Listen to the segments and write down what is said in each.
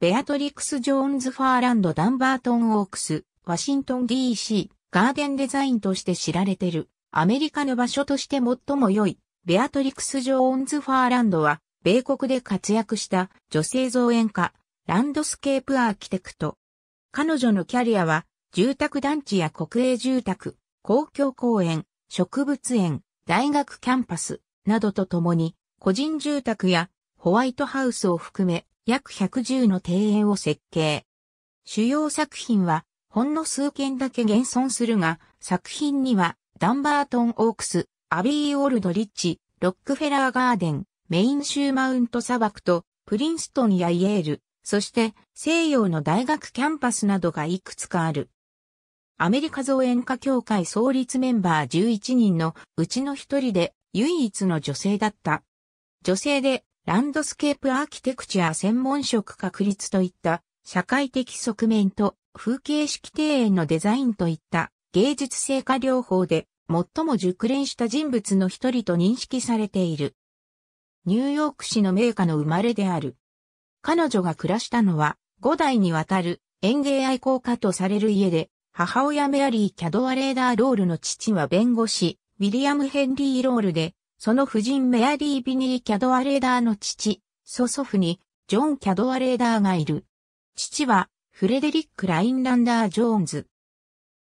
ベアトリクス・ジョーンズ・ファーランド・ダンバートン・オークス、ワシントン DC、ガーデンデザインとして知られてる、アメリカの場所として最も良い、ベアトリクス・ジョーンズ・ファーランドは、米国で活躍した女性造園家、ランドスケープアーキテクト。彼女のキャリアは、住宅団地や国営住宅、公共公園、植物園、大学キャンパス、などとともに、個人住宅やホワイトハウスを含め、約110の庭園を設計。主要作品は、ほんの数件だけ現存するが、作品には、ダンバートン・オークス、アビー・オールド・リッチ、ロックフェラー・ガーデン、メインシュー・マウント砂漠と、プリンストンやイエール、そして西洋の大学キャンパスなどがいくつかある。アメリカ造園家協会創立メンバー11人のうちの一人で唯一の女性だった。女性でランドスケープアーキテクチャ専門職確立といった社会的側面と風景式庭園のデザインといった芸術成果療法で最も熟練した人物の一人と認識されている。ニューヨーク市の名家の生まれである。彼女が暮らしたのは5代にわたる園芸愛好家とされる家で、母親メアリー・キャドワレーダー・ロールの父は弁護士、ウィリアム・ヘンリー・ロールで、その夫人メアリー・ビニー・キャドアレーダーの父、祖祖父に、ジョン・キャドアレーダーがいる。父は、フレデリック・ラインランダー・ジョーンズ。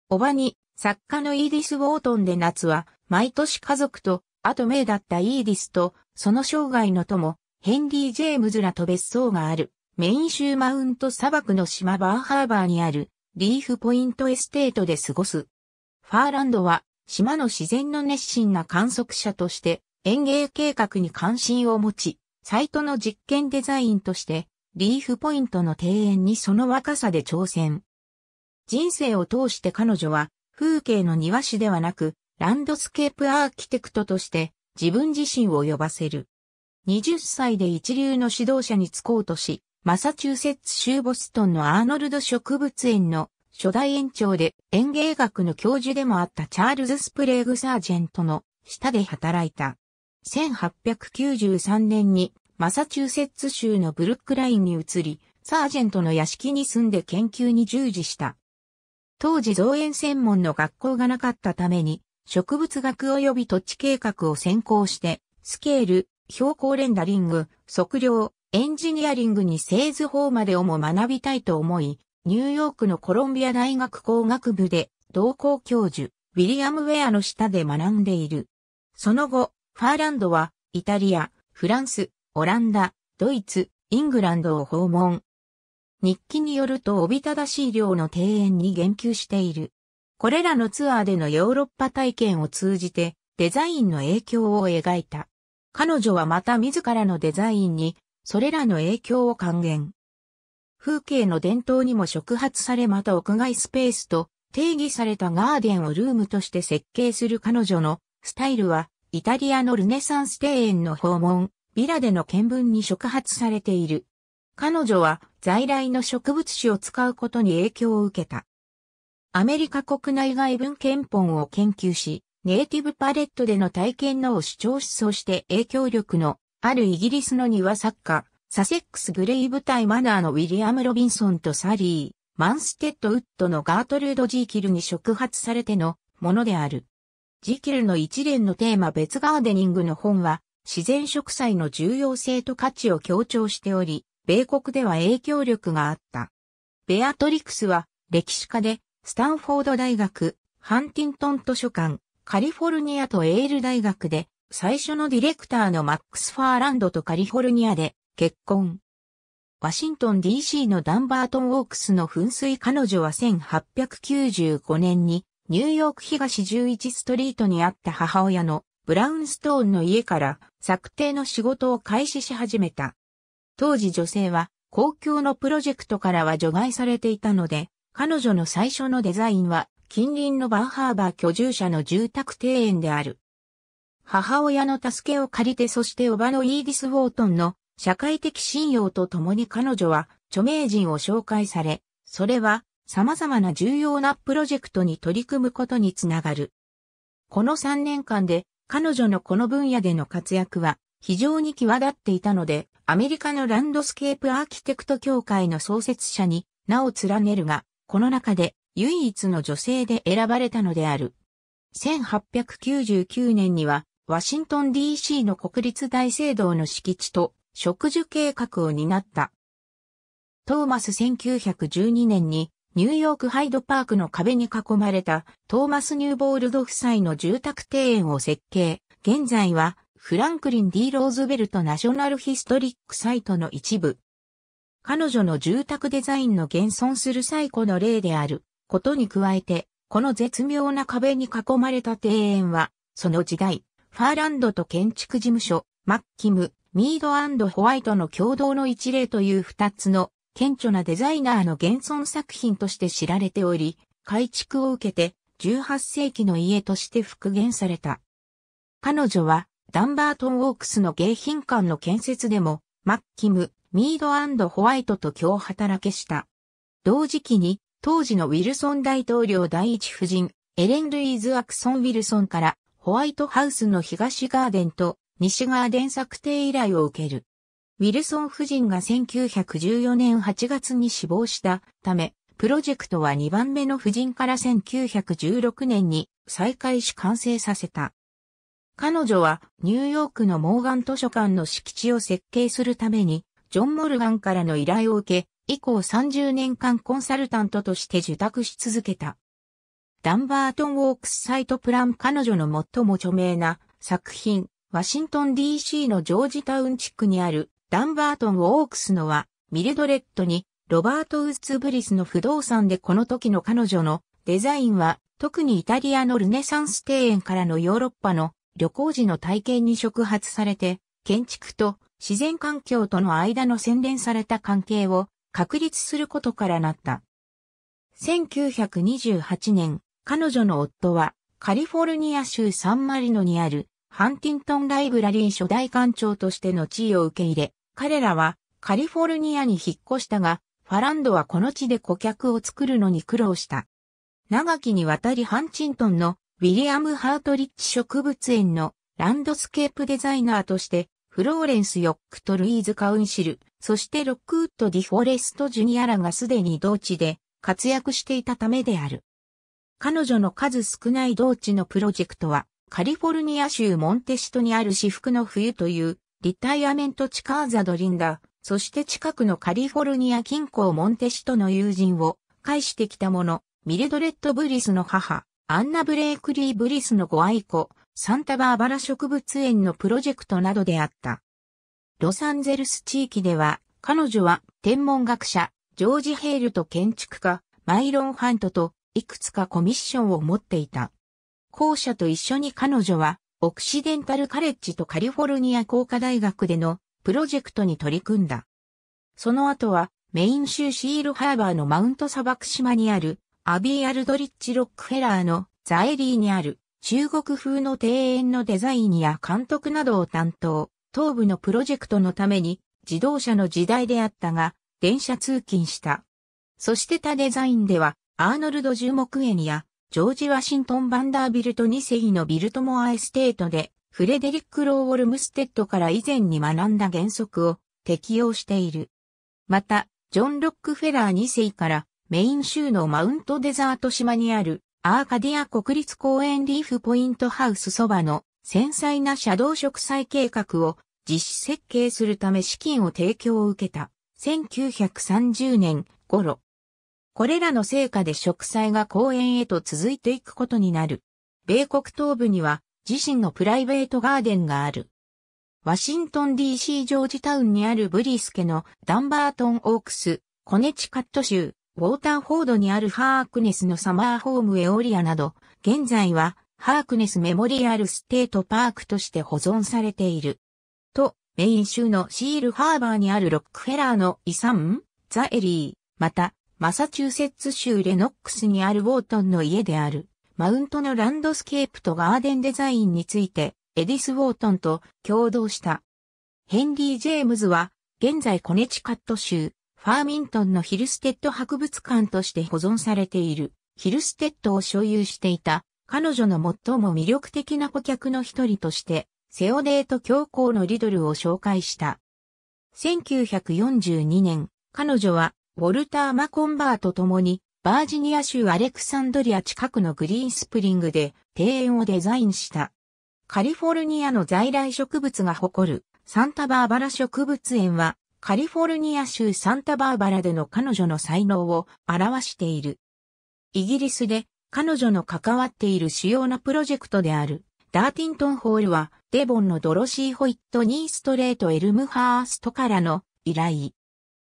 おばに、作家のイーディス・ウォートンで夏は、毎年家族と、後名だったイーディスと、その生涯の友、ヘンリー・ジェームズらと別荘がある、メイン州マウント砂漠の島バーハーバーにある、リーフポイントエステートで過ごす。ファーランドは、島の自然の熱心な観測者として園芸計画に関心を持ち、サイトの実験デザインとしてリーフポイントの庭園にその若さで挑戦。人生を通して彼女は風景の庭師ではなくランドスケープアーキテクトとして自分自身を呼ばせる。20歳で一流の指導者に就こうとし、マサチューセッツ州ボストンのアーノルド植物園の初代園長で園芸学の教授でもあったチャールズ・スプレーグ・サージェントの下で働いた。1893年にマサチューセッツ州のブルックラインに移り、サージェントの屋敷に住んで研究に従事した。当時造園専門の学校がなかったために、植物学及び土地計画を専攻して、スケール、標高レンダリング、測量、エンジニアリングに製図法までをも学びたいと思い、ニューヨークのコロンビア大学工学部で同校教授、ウィリアム・ウェアの下で学んでいる。その後、ファーランドは、イタリア、フランス、オランダ、ドイツ、イングランドを訪問。日記によるとおびただしい量の庭園に言及している。これらのツアーでのヨーロッパ体験を通じてデザインの影響を描いた。彼女はまた自らのデザインにそれらの影響を還元。風景の伝統にも触発されまた屋外スペースと定義されたガーデンをルームとして設計する彼女のスタイルはイタリアのルネサンス庭園の訪問、ビラでの見聞に触発されている。彼女は在来の植物種を使うことに影響を受けた。アメリカ国内外文献本を研究し、ネイティブパレットでの体験のを主張しそして影響力のあるイギリスの庭作家、サセックスグレイブ対マナーのウィリアム・ロビンソンとサリー、マンステッド・ウッドのガートルード・ジーキルに触発されてのものである。ジーキルの一連のテーマ別ガーデニングの本は、自然植栽の重要性と価値を強調しており、米国では影響力があった。ベアトリクスは、歴史家で、スタンフォード大学、ハンティントン図書館、カリフォルニアとエール大学で、最初のディレクターのマックス・ファーランドとカリフォルニアで結婚。ワシントン DC のダンバートン・ウォークスの噴水彼女は1895年にニューヨーク東11ストリートにあった母親のブラウンストーンの家から策定の仕事を開始し始めた。当時女性は公共のプロジェクトからは除外されていたので、彼女の最初のデザインは近隣のバーハーバー居住者の住宅庭園である。母親の助けを借りてそしておばのイーディス・ウォートンの社会的信用とともに彼女は著名人を紹介され、それは様々な重要なプロジェクトに取り組むことにつながる。この3年間で彼女のこの分野での活躍は非常に際立っていたので、アメリカのランドスケープアーキテクト協会の創設者に名を連ねるが、この中で唯一の女性で選ばれたのである。1899年には、ワシントン DC の国立大聖堂の敷地と植樹計画を担った。トーマス1912年にニューヨークハイドパークの壁に囲まれたトーマス・ニューボールド夫妻の住宅庭園を設計。現在はフランクリン・ D・ ローズベルト・ナショナル・ヒストリック・サイトの一部。彼女の住宅デザインの現存する最古の例であることに加えて、この絶妙な壁に囲まれた庭園は、その時代、ファーランドと建築事務所、マッキム、ミードホワイトの共同の一例という二つの顕著なデザイナーの現存作品として知られており、改築を受けて18世紀の家として復元された。彼女はダンバートン・ウォークスの迎賓館の建設でも、マッキム、ミードホワイトと共働けした。同時期に、当時のウィルソン大統領第一夫人、エレン・ルイーズ・アクソン・ウィルソンから、ホワイトハウスの東ガーデンと西側伝作定依頼を受ける。ウィルソン夫人が1914年8月に死亡したため、プロジェクトは2番目の夫人から1916年に再開し完成させた。彼女はニューヨークのモーガン図書館の敷地を設計するために、ジョン・モルガンからの依頼を受け、以降30年間コンサルタントとして受託し続けた。ダンバートン・ウォークス・サイト・プラン彼女の最も著名な作品、ワシントン DC のジョージタウン地区にあるダンバートン・オークスのは、ミルドレッドにロバート・ウッズ・ブリスの不動産でこの時の彼女のデザインは、特にイタリアのルネサンス庭園からのヨーロッパの旅行時の体験に触発されて、建築と自然環境との間の洗練された関係を確立することからなった。1928年、彼女の夫はカリフォルニア州サンマリノにあるハンティントンライブラリー初代館長としての地位を受け入れ、彼らはカリフォルニアに引っ越したが、ファランドはこの地で顧客を作るのに苦労した。長きにわたりハンチントンのウィリアム・ハートリッチ植物園のランドスケープデザイナーとして、フローレンス・ヨックとルイーズ・カウンシル、そしてロックウッド・ディフォレスト・ジュニアらがすでに同地で活躍していたためである。彼女の数少ない同地のプロジェクトは、カリフォルニア州モンテシトにある至福の冬というリタイアメントチカーザドリンダ、そして近くのカリフォルニア近郊モンテシトの友人を介してきた者、ミルドレッド・ブリスの母、アンナ・ブレイクリー・ブリスのご愛子、サンタバーバラ植物園のプロジェクトなどであった。ロサンゼルス地域では、彼女は天文学者、ジョージ・ヘールと建築家、マイロン・ハントといくつかコミッションを持っていた。校舎と一緒に彼女は、オクシデンタルカレッジとカリフォルニア工科大学でのプロジェクトに取り組んだ。その後は、メイン州シールハーバーのマウント砂漠島にある、アビー・アルドリッジ・ロックフェラーのザエリーにある中国風の庭園のデザインや監督などを担当、東部のプロジェクトのために自動車の時代であったが、電車通勤した。そして他デザインでは、アーノルド・ジュモクエニや、ジョージ・ワシントン・バンダービルト2世のビルトモアエステートで、フレデリック・ロー・ウォルムステッドから以前に学んだ原則を適用している。また、ジョン・ロックフェラー2世からメイン州のマウントデザート島にあるアーカディア国立公園リーフポイントハウスそばの繊細なシャドウ植栽計画を実施設計するため資金を提供を受けた1930年頃これらの成果で植栽が公園へと続いていくことになる。米国東部には自身のプライベートガーデンがある。ワシントン DC ジョージタウンにあるブリスケのダンバートンオークス、コネチカット州、ウォーターフォードにあるハークネスのサマーホームエオリアなど、現在はハークネスメモリアルステートパークとして保存されている。と、メイン州のシールハーバーにあるロックフェラーの遺産ザ・エリー、また、マサチューセッツ州レノックスにあるウォートンの家である、マウントのランドスケープとガーデンデザインについて、エディス・ウォートンと共同した。ヘンリー・ジェームズは、現在コネチカット州、ファーミントンのヒルステッド博物館として保存されている、ヒルステッドを所有していた、彼女の最も魅力的な顧客の一人として、セオデート教皇のリドルを紹介した。1942年、彼女はウォルター・マコンバーと共に、バージニア州アレクサンドリア近くのグリーンスプリングで庭園をデザインした。カリフォルニアの在来植物が誇るサンタバーバラ植物園はカリフォルニア州サンタバーバラでの彼女の才能を表している。イギリスで彼女の関わっている主要なプロジェクトであるダーティントンホールはデボンのドロシー・ホイット・ニーストレート・エルムハーストからの依頼。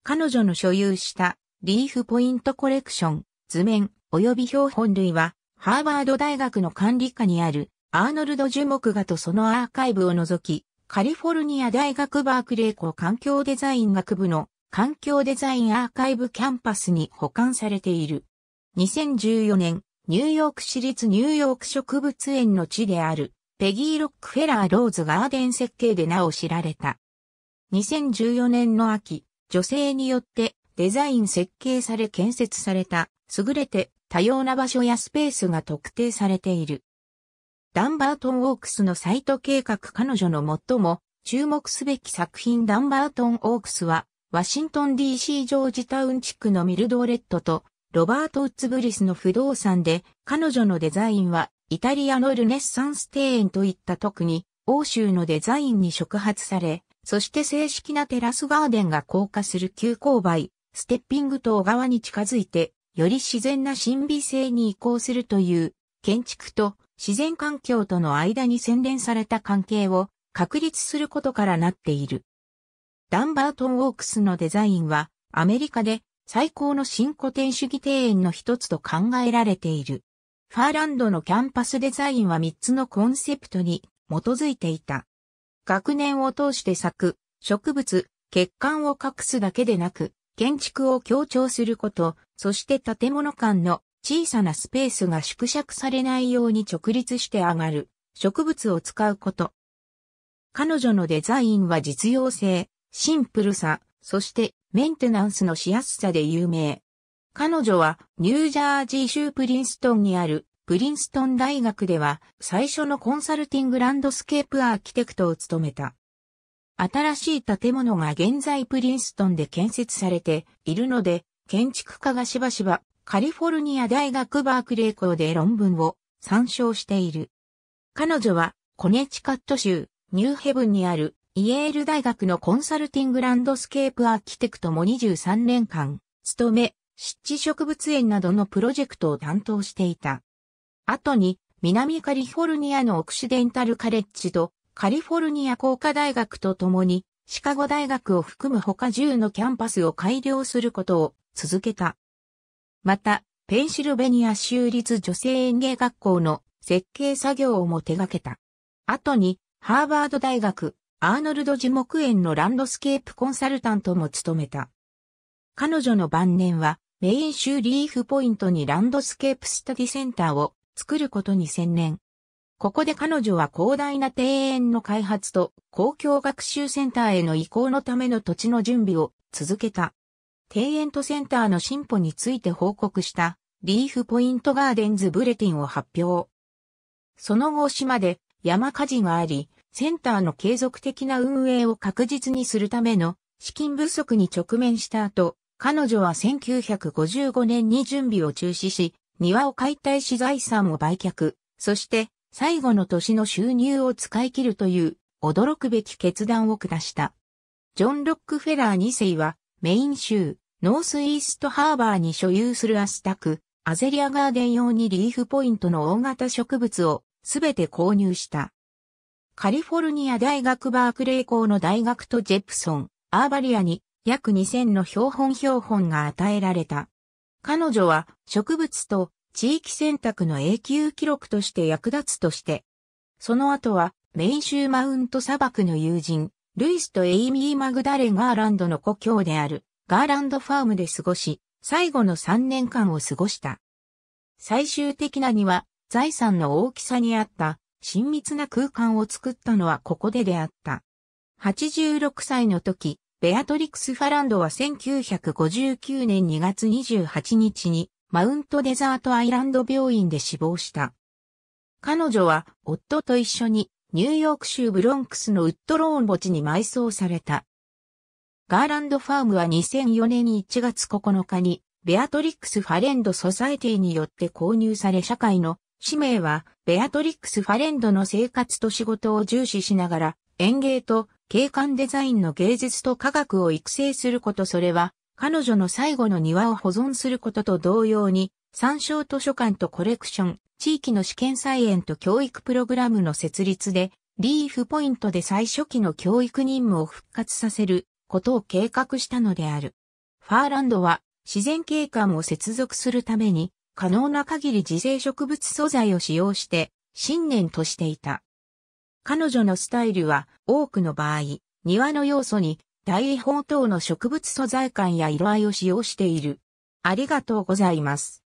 彼女の所有したリーフポイントコレクション、図面及び標本類は、ハーバード大学の管理下にあるアーノルド樹木画とそのアーカイブを除き、カリフォルニア大学バークレー校環境デザイン学部の環境デザインアーカイブキャンパスに保管されている。2014年、ニューヨーク市立ニューヨーク植物園の地である、ペギー・ロックフェラー・ローズ・ガーデン設計でなお知られた。2014年の秋、女性によってデザイン設計され建設された、優れて多様な場所やスペースが特定されている。ダンバートン・オークスのサイト計画彼女の最も注目すべき作品ダンバートン・オークスは、ワシントン DC ジョージタウン地区のミルドーレットとロバート・ウッズ・ブリスの不動産で、彼女のデザインはイタリアのルネッサンス庭園といった特に欧州のデザインに触発され、そして正式なテラスガーデンが降下する急勾配、ステッピング塔側に近づいて、より自然な神秘性に移行するという、建築と自然環境との間に洗練された関係を確立することからなっている。ダンバートン・ウォークスのデザインは、アメリカで最高の新古典主義庭園の一つと考えられている。ファーランドのキャンパスデザインは3つのコンセプトに基づいていた。学年を通して咲く、植物、欠陥を隠すだけでなく、建築を強調すること、そして建物間の小さなスペースが縮尺されないように直立して上がる、植物を使うこと。彼女のデザインは実用性、シンプルさ、そしてメンテナンスのしやすさで有名。彼女はニュージャージー州プリンストンにあるプリンストン大学では最初のコンサルティングランドスケープアーキテクトを務めた。新しい建物が現在プリンストンで建設されているので、建築家がしばしばカリフォルニア大学バークレー校で論文を参照している。彼女はコネチカット州ニューヘブンにあるイエール大学のコンサルティングランドスケープアーキテクトも23年間、務め、湿地植物園などのプロジェクトを担当していた。後に、南カリフォルニアのオクシデンタルカレッジと、カリフォルニア工科大学と共に、シカゴ大学を含む他10のキャンパスを改良することを続けた。また、ペンシルベニア州立女性園芸学校の設計作業をも手掛けた。後に、ハーバード大学、アーノルド樹木園のランドスケープコンサルタントも務めた。彼女の晩年は、メイン州リーフポイントにランドスケープスタディセンターを作ることに専念。ここで彼女は広大な庭園の開発と公共学習センターへの移行のための土地の準備を続けた。庭園とセンターの進歩について報告したリーフポイントガーデンズブレティンを発表。その後島で山火事があり、センターの継続的な運営を確実にするための資金不足に直面した後、彼女は1955年に準備を中止し、庭を解体し財産を売却、そして最後の年の収入を使い切るという驚くべき決断を下した。ジョン・ロックフェラー2世はメイン州ノースイーストハーバーに所有するアスタク、アゼリアガーデン用にリーフポイントの大型植物をすべて購入した。カリフォルニア大学バークレー校の大学とジェプソン、アーバリアに約2000の標本標本が与えられた。彼女は植物と地域選択の永久記録として役立つとして、その後はメイン州マウント砂漠の友人、ルイスとエイミー・マグダレ・ガーランドの故郷であるガーランドファームで過ごし、最後の3年間を過ごした。最終的なには財産の大きさにあった親密な空間を作ったのはここでであった。86歳の時、ベアトリクス・ファランドは1959年2月28日にマウントデザートアイランド病院で死亡した。彼女は夫と一緒にニューヨーク州ブロンクスのウッドローン墓地に埋葬された。ガーランドファームは2004年1月9日にベアトリックス・ファレンド・ソサエティによって購入され社会の使命はベアトリックス・ファレンドの生活と仕事を重視しながら園芸と景観デザインの芸術と科学を育成することそれは、彼女の最後の庭を保存することと同様に、参照図書館とコレクション、地域の試験菜園と教育プログラムの設立で、リーフポイントで最初期の教育任務を復活させることを計画したのである。ファーランドは自然景観を接続するために可能な限り自生植物素材を使用して信念としていた。彼女のスタイルは多くの場合、庭の要素に大砲等の植物素材感や色合いを使用している。ありがとうございます。